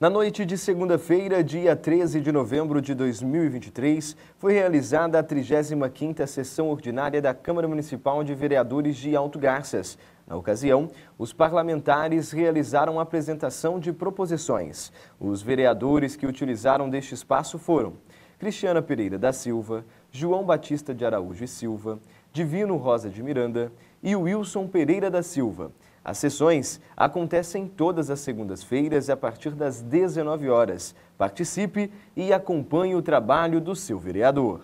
Na noite de segunda-feira, dia 13 de novembro de 2023, foi realizada a 35ª sessão ordinária da Câmara Municipal de Vereadores de Alto Garças. Na ocasião, os parlamentares realizaram a apresentação de proposições. Os vereadores que utilizaram deste espaço foram Cristiana Pereira da Silva, João Batista de Araújo e Silva, Divino Rosa de Miranda e Wilson Pereira da Silva. As sessões acontecem todas as segundas-feiras a partir das 19 horas. Participe e acompanhe o trabalho do seu vereador.